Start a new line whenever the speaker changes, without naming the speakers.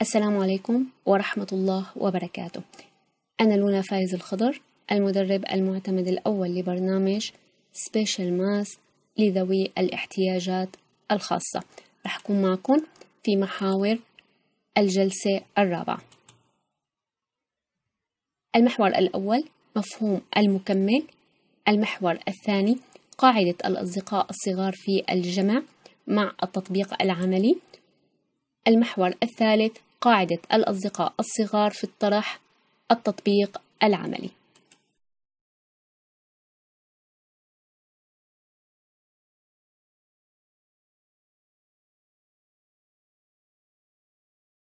السلام عليكم ورحمة الله وبركاته أنا لونا فايز الخضر المدرب المعتمد الأول لبرنامج سبيشال ماس لذوي الاحتياجات الخاصة رح أكون معكم في محاور الجلسة الرابعة المحور الأول مفهوم المكمل المحور الثاني قاعدة الأصدقاء الصغار في الجمع مع التطبيق العملي المحور الثالث قاعدة الأصدقاء الصغار في الطرح التطبيق
العملي